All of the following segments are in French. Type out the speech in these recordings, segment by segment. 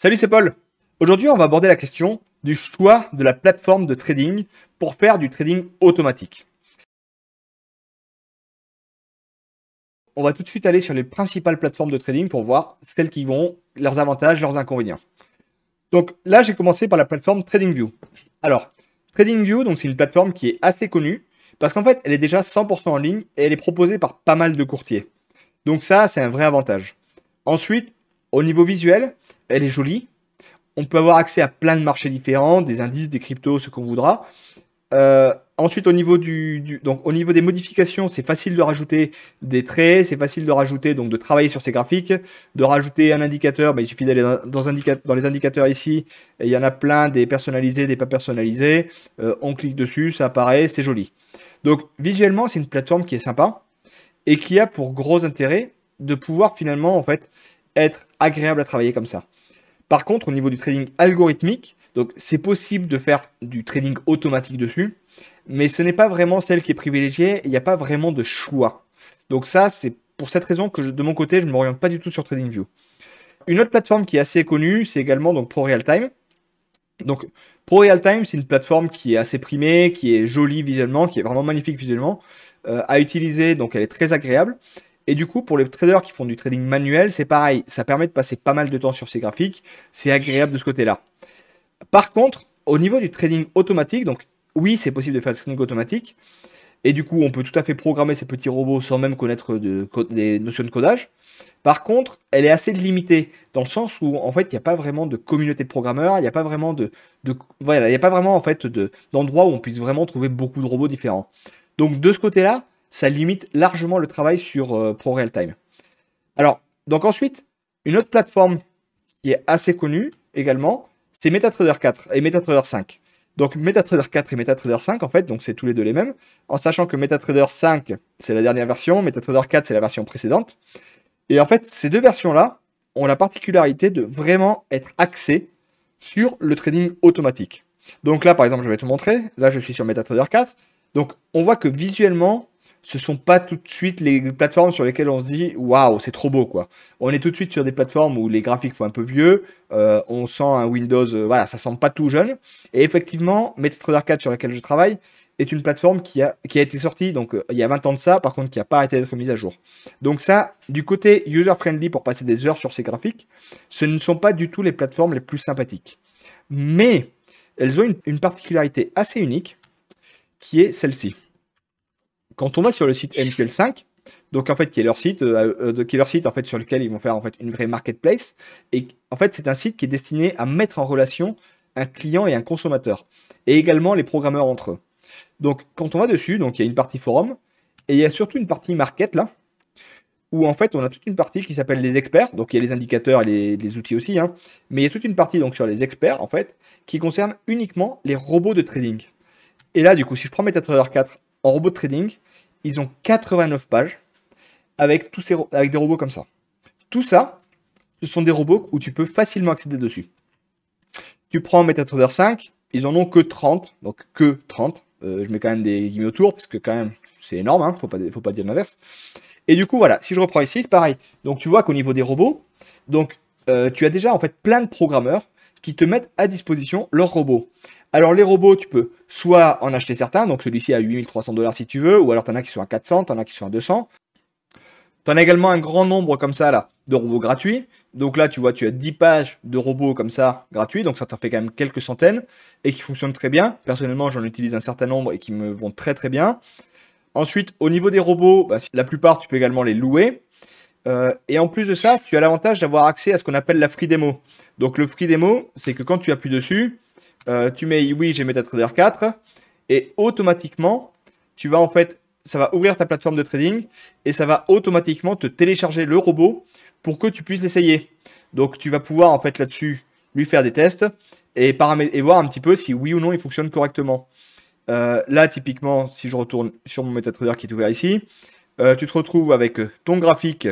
Salut, c'est Paul. Aujourd'hui, on va aborder la question du choix de la plateforme de trading pour faire du trading automatique. On va tout de suite aller sur les principales plateformes de trading pour voir celles qui vont, leurs avantages, leurs inconvénients. Donc là, j'ai commencé par la plateforme TradingView. Alors, TradingView, c'est une plateforme qui est assez connue parce qu'en fait, elle est déjà 100% en ligne et elle est proposée par pas mal de courtiers. Donc ça, c'est un vrai avantage. Ensuite, au niveau visuel, elle est jolie. On peut avoir accès à plein de marchés différents, des indices, des cryptos, ce qu'on voudra. Euh, ensuite, au niveau, du, donc, au niveau des modifications, c'est facile de rajouter des traits, c'est facile de rajouter, donc de travailler sur ces graphiques, de rajouter un indicateur. Ben, il suffit d'aller dans, les indicateurs ici, il y en a plein, des personnalisés, des pas personnalisés. Euh, on clique dessus, ça apparaît, c'est joli. Donc, visuellement, c'est une plateforme qui est sympa et qui a pour gros intérêt de pouvoir finalement en fait être agréable à travailler comme ça. Par contre, au niveau du trading algorithmique, donc c'est possible de faire du trading automatique dessus, mais ce n'est pas vraiment celle qui est privilégiée, il n'y a pas vraiment de choix. Donc ça, c'est pour cette raison que de mon côté, je ne m'oriente pas du tout sur TradingView. Une autre plateforme qui est assez connue, c'est également donc ProRealTime. Donc ProRealTime, c'est une plateforme qui est assez primée, qui est jolie visuellement, qui est vraiment magnifique visuellement euh, à utiliser, donc elle est très agréable. Et du coup, pour les traders qui font du trading manuel, c'est pareil. Ça permet de passer pas mal de temps sur ces graphiques. C'est agréable de ce côté-là. Par contre, au niveau du trading automatique, donc oui, c'est possible de faire du trading automatique. Et du coup, on peut tout à fait programmer ces petits robots sans même connaître de, notions de codage. Par contre, elle est assez limitée dans le sens où, en fait, il n'y a pas vraiment de communauté de programmeurs, il n'y a pas vraiment de, voilà, il n'y a pas vraiment en fait où on puisse vraiment trouver beaucoup de robots différents. Donc de ce côté-là, ça limite largement le travail sur euh, real ProRealTime. Alors, donc ensuite, une autre plateforme qui est assez connue également, c'est MetaTrader 4 et MetaTrader 5. Donc MetaTrader 4 et MetaTrader 5, en fait, donc c'est tous les deux les mêmes, en sachant que MetaTrader 5, c'est la dernière version, MetaTrader 4, c'est la version précédente. Et en fait, ces deux versions-là ont la particularité de vraiment être axées sur le trading automatique. Donc là, par exemple, je vais te montrer, là je suis sur MetaTrader 4, donc on voit que visuellement, ce sont pas tout de suite les plateformes sur lesquelles on se dit waouh c'est trop beau quoi. On est tout de suite sur des plateformes où les graphiques font un peu vieux, euh, on sent un Windows, euh, voilà ça sent pas tout jeune. Et effectivement, Metro Arcade sur laquelle je travaille est une plateforme qui a, qui a été sortie donc euh, il y a 20 ans de ça, par contre qui n'a pas arrêté d'être mise à jour. Donc ça, du côté user friendly pour passer des heures sur ces graphiques, ce ne sont pas du tout les plateformes les plus sympathiques. Mais elles ont une particularité assez unique qui est celle-ci quand on va sur le site MQL5, donc en fait qui est leur site, euh, euh, site en fait sur lequel ils vont faire en fait une vraie marketplace. Et en fait c'est un site qui est destiné à mettre en relation un client et un consommateur, et également les programmeurs entre eux. Donc quand on va dessus, donc il y a une partie forum et il y a surtout une partie market là où en fait on a toute une partie qui s'appelle les experts, donc il y a les indicateurs et les, outils aussi, hein. mais il y a toute une partie donc sur les experts en fait qui concerne uniquement les robots de trading. Et là du coup si je prends MetaTrader 4 en robot trading, ils ont 89 pages avec, tous ces, avec des robots comme ça. Tout ça, ce sont des robots où tu peux facilement accéder dessus. Tu prends MetaTrader 5, ils en ont que 30, donc que 30. Euh, je mets quand même des guillemets autour, parce que quand même, c'est énorme, Il hein, faut, pas, faut pas dire l'inverse. Et du coup, voilà, si je reprends ici, c'est pareil. Donc tu vois qu'au niveau des robots, donc euh, tu as déjà en fait plein de programmeurs qui te mettent à disposition leurs robots. Alors les robots, tu peux soit en acheter certains, donc celui-ci à 8300 dollars si tu veux, ou alors tu en as qui sont à 400, en as qui sont à 200. en as également un grand nombre comme ça là de robots gratuits. Donc là, tu vois, tu as 10 pages de robots comme ça gratuits, donc ça t'en fait quand même quelques centaines et qui fonctionnent très bien. Personnellement, j'en utilise un certain nombre et qui me vont très très bien. Ensuite, au niveau des robots, bah, la plupart, tu peux également les louer. Euh, et en plus de ça, tu as l'avantage d'avoir accès à ce qu'on appelle la free demo. Donc le free demo, c'est que quand tu appuies dessus, euh, tu mets oui, j'ai MetaTrader 4, et automatiquement, tu vas en fait, ça va ouvrir ta plateforme de trading et ça va automatiquement te télécharger le robot pour que tu puisses l'essayer. Donc tu vas pouvoir en fait là-dessus lui faire des tests et, voir un petit peu si oui ou non il fonctionne correctement. Euh, là, typiquement, si je retourne sur mon MetaTrader qui est ouvert ici, euh, tu te retrouves avec ton graphique.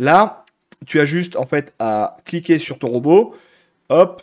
Là, tu as juste en fait à cliquer sur ton robot. Hop,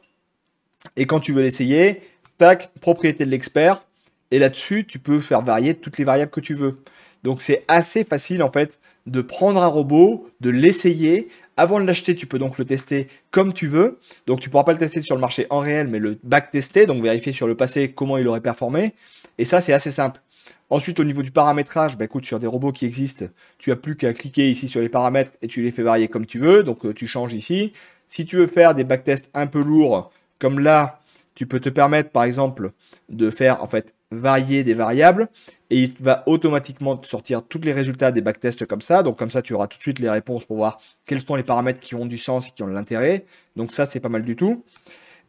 et quand tu veux l'essayer, tac, propriété de l'expert. Et là-dessus, tu peux faire varier toutes les variables que tu veux. Donc c'est assez facile en fait de prendre un robot, de l'essayer. Avant de l'acheter, tu peux donc le tester comme tu veux. Donc tu ne pourras pas le tester sur le marché en réel, mais le backtester. tester donc vérifier sur le passé comment il aurait performé. Et ça, c'est assez simple. Ensuite, au niveau du paramétrage, bah, écoute, sur des robots qui existent, tu n'as plus qu'à cliquer ici sur les paramètres et tu les fais varier comme tu veux. Donc euh, tu changes ici. Si tu veux faire des backtests un peu lourds, comme là, tu peux te permettre, par exemple, de faire en fait varier des variables et il va automatiquement te sortir tous les résultats des backtests comme ça. Donc comme ça, tu auras tout de suite les réponses pour voir quels sont les paramètres qui ont du sens et qui ont de l'intérêt. Donc ça, c'est pas mal du tout.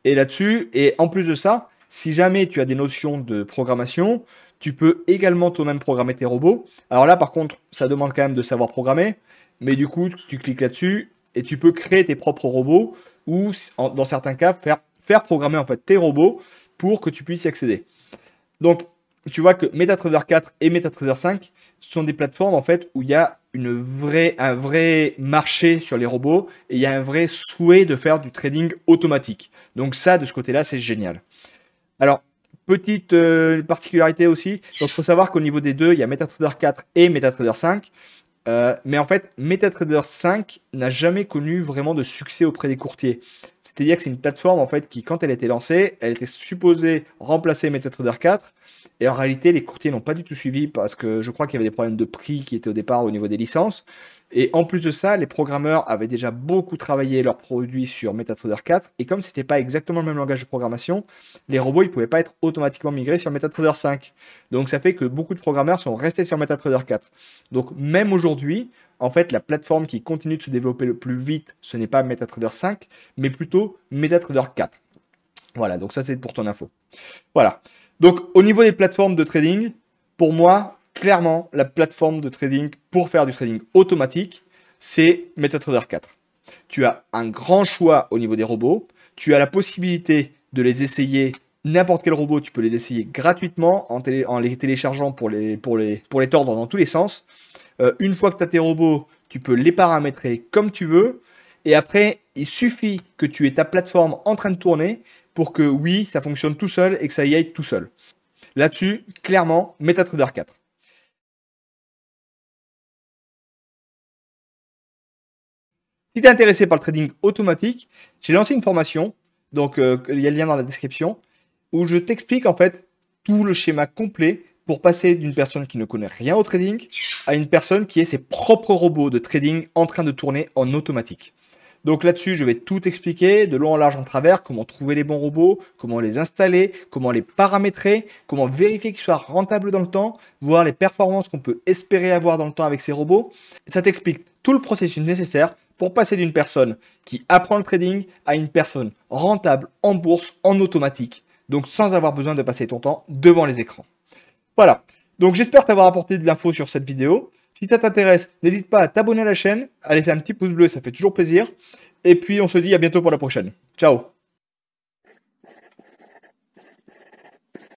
Et là-dessus, et en plus de ça, si jamais tu as des notions de programmation, tu peux également toi-même programmer tes robots. Alors là, par contre, ça demande quand même de savoir programmer. Mais du coup, tu cliques là-dessus et tu peux créer tes propres robots ou, dans certains cas, faire faire programmer en fait tes robots pour que tu puisses y accéder. Donc, tu vois que MetaTrader 4 et MetaTrader 5 sont des plateformes en fait où il y a une un vrai marché sur les robots et il y a un vrai souhait de faire du trading automatique. Donc ça, de ce côté-là, c'est génial. Alors, petite euh, particularité aussi, il faut savoir qu'au niveau des deux, il y a MetaTrader 4 et MetaTrader 5. Euh, mais en fait, MetaTrader 5 n'a jamais connu vraiment de succès auprès des courtiers. C'est-à-dire que c'est une plateforme en fait qui, quand elle a été lancée, elle était supposée remplacer MetaTrader 4. Et en réalité, les courtiers n'ont pas du tout suivi parce que je crois qu'il y avait des problèmes de prix qui étaient au départ au niveau des licences. Et en plus de ça, les programmeurs avaient déjà beaucoup travaillé leurs produits sur MetaTrader 4, et comme ce n'était pas exactement le même langage de programmation, les robots ils pouvaient pas être automatiquement migrés sur MetaTrader 5. Donc ça fait que beaucoup de programmeurs sont restés sur MetaTrader 4. Donc même aujourd'hui, en fait, la plateforme qui continue de se développer le plus vite, ce n'est pas MetaTrader 5, mais plutôt MetaTrader 4. Voilà, donc ça c'est pour ton info. Voilà. Donc au niveau des plateformes de trading, pour moi, clairement la plateforme de trading pour faire du trading automatique, c'est MetaTrader 4. Tu as un grand choix au niveau des robots, tu as la possibilité de les essayer n'importe quel robot, tu peux les essayer gratuitement en, les téléchargeant pour les, pour, les, pour les tordre dans tous les sens. Euh, une fois que tu as tes robots, tu peux les paramétrer comme tu veux. Et après, il suffit que tu aies ta plateforme en train de tourner pour que oui, ça fonctionne tout seul et que ça y aille tout seul. Là-dessus, clairement, MetaTrader 4. Si tu es intéressé par le trading automatique, j'ai lancé une formation, donc euh, il y a le lien dans la description, où je t'explique en fait tout le schéma complet pour passer d'une personne qui ne connaît rien au trading à une personne qui est ses propres robots de trading en train de tourner en automatique. Donc là-dessus, je vais tout expliquer de long en large en travers, comment trouver les bons robots, comment les installer, comment les paramétrer, comment vérifier qu'ils soient rentables dans le temps, voir les performances qu'on peut espérer avoir dans le temps avec ces robots. Ça t'explique tout le processus nécessaire pour passer d'une personne qui apprend le trading à une personne rentable en bourse en automatique. Donc sans avoir besoin de passer ton temps devant les écrans. Voilà. Donc j'espère t'avoir apporté de l'info sur cette vidéo. Si ça t'intéresse, n'hésite pas à t'abonner à la chaîne, à laisser un petit pouce bleu, ça fait toujours plaisir. Et puis on se dit à bientôt pour la prochaine. Ciao